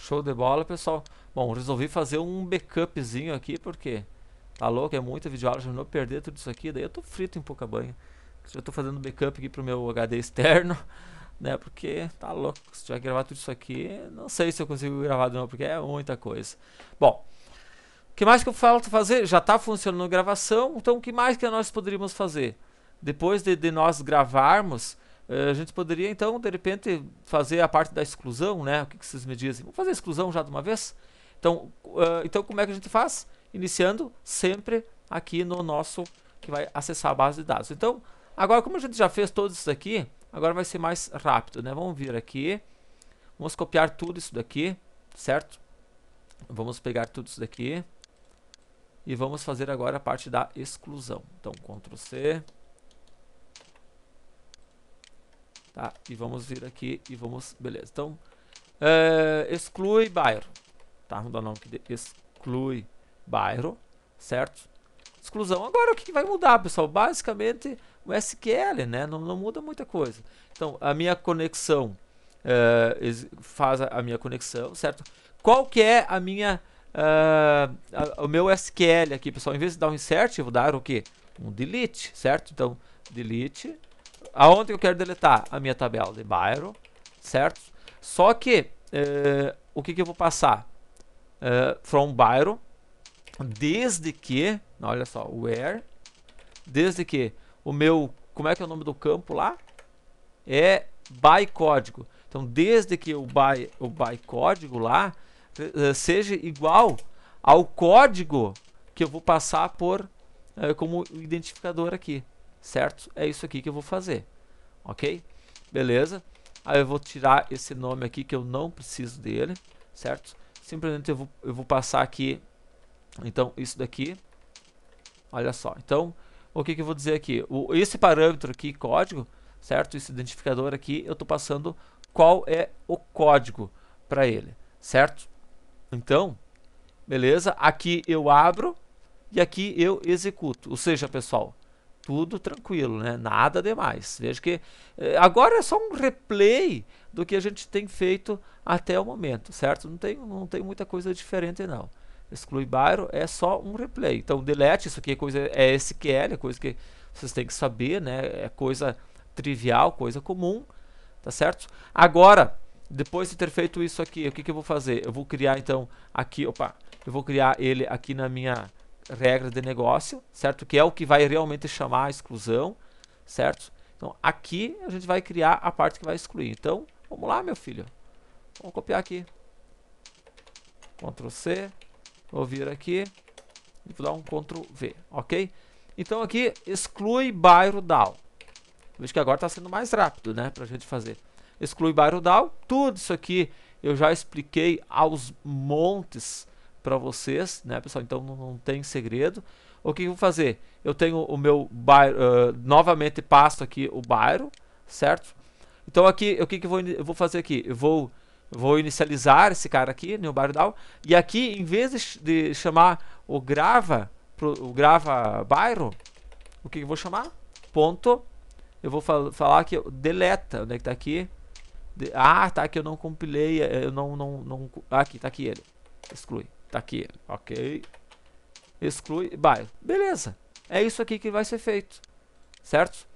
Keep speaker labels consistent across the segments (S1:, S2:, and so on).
S1: Show de bola, pessoal. Bom, resolvi fazer um backupzinho aqui, porque tá louco, é muita videoaula, já não perder tudo isso aqui, daí eu tô frito em pouca banha. Eu tô fazendo backup aqui pro meu HD externo, né, porque tá louco, se tiver que gravar tudo isso aqui, não sei se eu consigo gravar não, porque é muita coisa. Bom, o que mais que eu falta fazer? Já tá funcionando a gravação, então o que mais que nós poderíamos fazer? Depois de, de nós gravarmos, eh, a gente poderia então, de repente, fazer a parte da exclusão, né? O que, que vocês me dizem? Vamos fazer a exclusão já de uma vez? Então, uh, então como é que a gente faz? Iniciando sempre aqui no nosso que vai acessar a base de dados. Então, agora como a gente já fez todos isso aqui, agora vai ser mais rápido, né? Vamos vir aqui, vamos copiar tudo isso daqui, certo? Vamos pegar tudo isso daqui e vamos fazer agora a parte da exclusão. Então, Ctrl C, Tá, e vamos vir aqui e vamos... Beleza, então... É, exclui bairro. Tá, vamos dar o nome exclui bairro, certo? Exclusão. Agora, o que vai mudar, pessoal? Basicamente, o SQL, né? Não, não muda muita coisa. Então, a minha conexão... É, faz a minha conexão, certo? Qual que é a minha... Uh, o meu SQL aqui, pessoal, em vez de dar um insert, eu vou dar o que? Um delete, certo? Então, delete, Aonde eu quero deletar? A minha tabela de Byron, certo? Só que, eh, o que, que eu vou passar? Uh, from Byron, desde que, olha só, where, desde que o meu, como é que é o nome do campo lá? É by código. Então, desde que o by, o by código lá uh, seja igual ao código que eu vou passar por uh, como identificador aqui certo? É isso aqui que eu vou fazer, ok? Beleza? Aí eu vou tirar esse nome aqui que eu não preciso dele, certo? Simplesmente eu vou, eu vou passar aqui, então, isso daqui. Olha só, então, o que, que eu vou dizer aqui? O, esse parâmetro aqui, código, certo? Esse identificador aqui, eu estou passando qual é o código para ele, certo? Então, beleza? Aqui eu abro e aqui eu executo. Ou seja, pessoal, tudo tranquilo, né? Nada demais. Veja que eh, agora é só um replay do que a gente tem feito até o momento, certo? Não tem, não tem muita coisa diferente não. Exclui bairro é só um replay. Então delete isso aqui é coisa é SQL, é coisa que vocês têm que saber, né? É coisa trivial, coisa comum, tá certo? Agora, depois de ter feito isso aqui, o que, que eu vou fazer? Eu vou criar então aqui, opa, eu vou criar ele aqui na minha regra de negócio, certo? Que é o que vai realmente chamar a exclusão, certo? Então, aqui a gente vai criar a parte que vai excluir. Então, vamos lá, meu filho. Vamos copiar aqui. Ctrl C. Vou vir aqui. E vou dar um Ctrl V, ok? Então, aqui, exclui bairro DAO. Veja que agora está sendo mais rápido, né? Para a gente fazer. Exclui bairro DAO. Tudo isso aqui eu já expliquei aos montes, para vocês, né, pessoal? Então não, não, tem segredo. O que eu vou fazer? Eu tenho o meu bairro, uh, novamente passo aqui o bairro, certo? Então aqui, o que, que eu, vou, eu vou fazer aqui? Eu vou, vou inicializar esse cara aqui, no né, bairro down, e aqui em vez de, de chamar o grava, pro, o grava bairro, o que, que eu vou chamar? Ponto. Eu vou fal falar que deleta, onde é que tá aqui? De ah, tá, que eu não compilei, eh, eu não, não, não, ah, aqui, tá aqui ele, exclui. Tá aqui, ok. Exclui bairro. Beleza. É isso aqui que vai ser feito. Certo?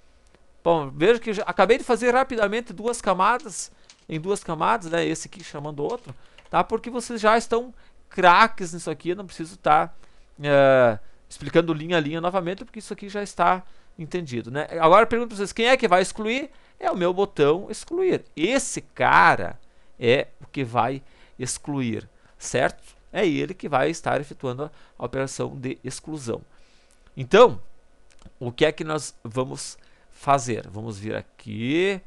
S1: Bom, veja que acabei de fazer rapidamente duas camadas. Em duas camadas, né? Esse aqui chamando outro. Tá? Porque vocês já estão craques nisso aqui. Não preciso estar tá, eh, explicando linha a linha novamente. Porque isso aqui já está entendido, né? Agora pergunto vocês. Quem é que vai excluir? É o meu botão excluir. Esse cara é o que vai excluir. Certo? é ele que vai estar efetuando a operação de exclusão. Então, o que é que nós vamos fazer? Vamos vir aqui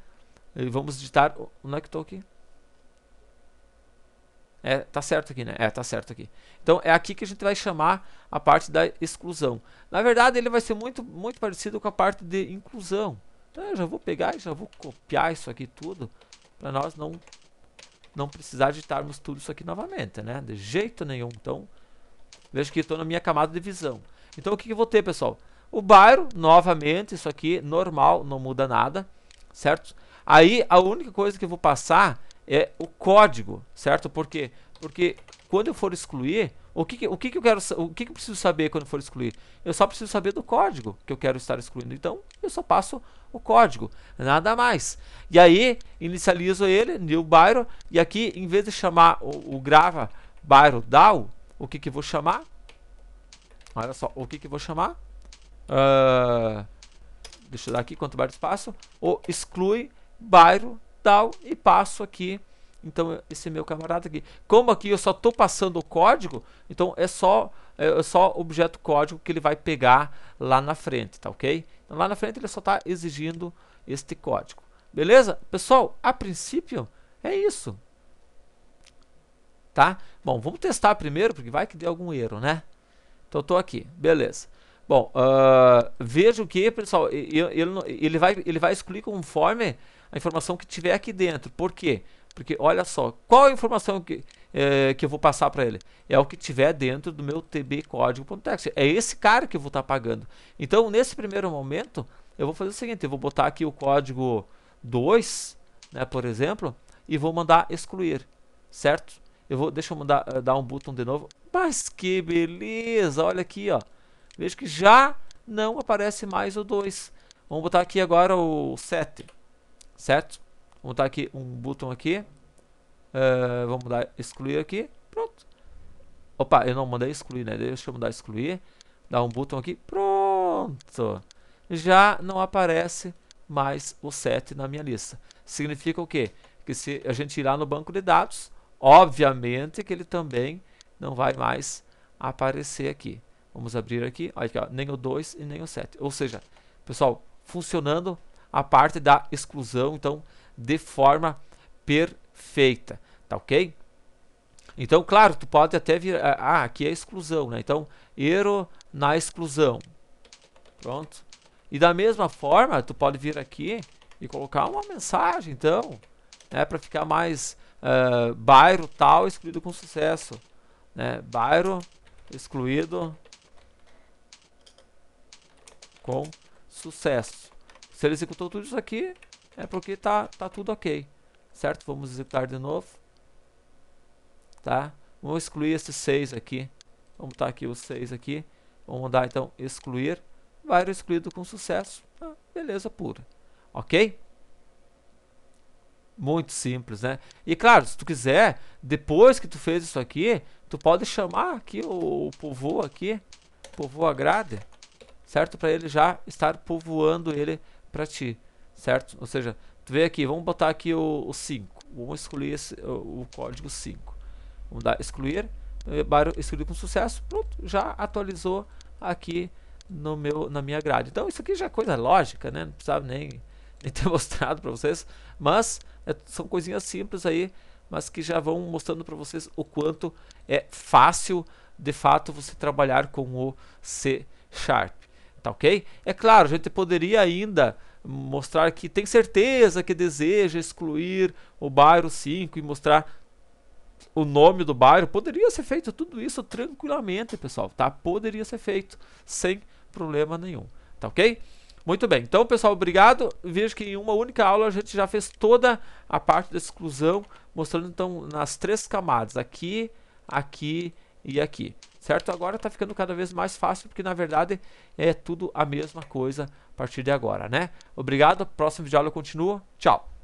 S1: e vamos digitar. Onde é que estou aqui? É, tá certo aqui, né? É, tá certo aqui. Então é aqui que a gente vai chamar a parte da exclusão. Na verdade, ele vai ser muito, muito parecido com a parte de inclusão. Então eu já vou pegar e já vou copiar isso aqui tudo para nós não não precisar editarmos tudo isso aqui novamente, né? De jeito nenhum. Então, vejo que estou na minha camada de visão. Então, o que, que eu vou ter, pessoal? O bairro, novamente, isso aqui, normal, não muda nada, certo? Aí, a única coisa que eu vou passar é o código, certo? Por quê? Porque quando eu for excluir, o que, que o que, que eu quero, o que, que eu preciso saber quando for excluir? Eu só preciso saber do código que eu quero estar excluindo. Então, eu só passo o código, nada mais. E aí, inicializo ele, new byron, e aqui, em vez de chamar o, o grava byron DAO, o que que eu vou chamar? Olha só, o que que eu vou chamar? Uh, deixa eu dar aqui quanto byte espaço. O exclui byron DAO e passo aqui então, esse meu camarada aqui. Como aqui eu só estou passando o código, então é só, é, é só objeto código que ele vai pegar lá na frente, tá ok? Então, lá na frente ele só está exigindo este código. Beleza? Pessoal, a princípio é isso. Tá? Bom, vamos testar primeiro, porque vai que deu algum erro, né? Então, estou aqui. Beleza. Bom, uh, ah, o que, pessoal, ele, ele, vai, ele vai excluir conforme a informação que tiver aqui dentro. Por quê? Porque porque olha só, qual a informação que, é, que eu vou passar para ele? É o que tiver dentro do meu tbcódigo.txt. É esse cara que eu vou estar tá pagando. Então, nesse primeiro momento, eu vou fazer o seguinte, eu vou botar aqui o código 2, né, por exemplo, e vou mandar excluir, certo? Eu vou, deixa eu mandar, eh, dar um button de novo. Mas que beleza, olha aqui, ó. Veja que já não aparece mais o 2. Vamos botar aqui agora o 7, certo? Vamos aqui um botão aqui. Uh, vamos dar excluir aqui. Pronto. Opa, eu não mandei excluir, né? Deixa eu mudar excluir. dar um botão aqui. Pronto. Já não aparece mais o 7 na minha lista. Significa o quê? Que se a gente ir lá no banco de dados, obviamente que ele também não vai mais aparecer aqui. Vamos abrir aqui, olha aqui ó, nem o 2 e nem o 7. Ou seja, pessoal, funcionando a parte da exclusão, então de forma perfeita, tá ok? Então, claro, tu pode até vir... Ah, ah, aqui é exclusão, né? Então, erro na exclusão. Pronto. E da mesma forma, tu pode vir aqui e colocar uma mensagem, então, né? Para ficar mais... Uh, bairro tal excluído com sucesso, né? Bairro excluído com sucesso. Se ele executou tudo isso aqui, é porque tá, tá tudo ok, certo? Vamos executar de novo, tá? Vamos excluir esses 6 aqui, vamos botar aqui os 6 aqui, vamos mandar então excluir, ser excluído com sucesso, ah, beleza pura, ok? Muito simples, né? E claro, se tu quiser, depois que tu fez isso aqui, tu pode chamar aqui o, o povo aqui, povo agrade certo? Para ele já estar povoando ele para ti certo? Ou seja, tu vê aqui, vamos botar aqui o, o 5, vamos excluir esse, o, o, código 5, vamos dar excluir, eh, excluir com sucesso, pronto, já atualizou aqui no meu, na minha grade. Então isso aqui já é coisa lógica, né? não precisava nem, nem ter mostrado para vocês, mas é, são coisinhas simples aí, mas que já vão mostrando para vocês o quanto é fácil de fato você trabalhar com o C Sharp, tá ok? É claro, a gente poderia ainda mostrar que tem certeza que deseja excluir o bairro 5 e mostrar o nome do bairro. Poderia ser feito tudo isso tranquilamente, pessoal, tá? Poderia ser feito sem problema nenhum, tá ok? Muito bem, então pessoal, obrigado. Vejo que em uma única aula a gente já fez toda a parte da exclusão, mostrando então nas três camadas, aqui, aqui e aqui, certo? Agora está ficando cada vez mais fácil, porque na verdade é tudo a mesma coisa a partir de agora, né? Obrigado, próximo vídeo aula continua, tchau!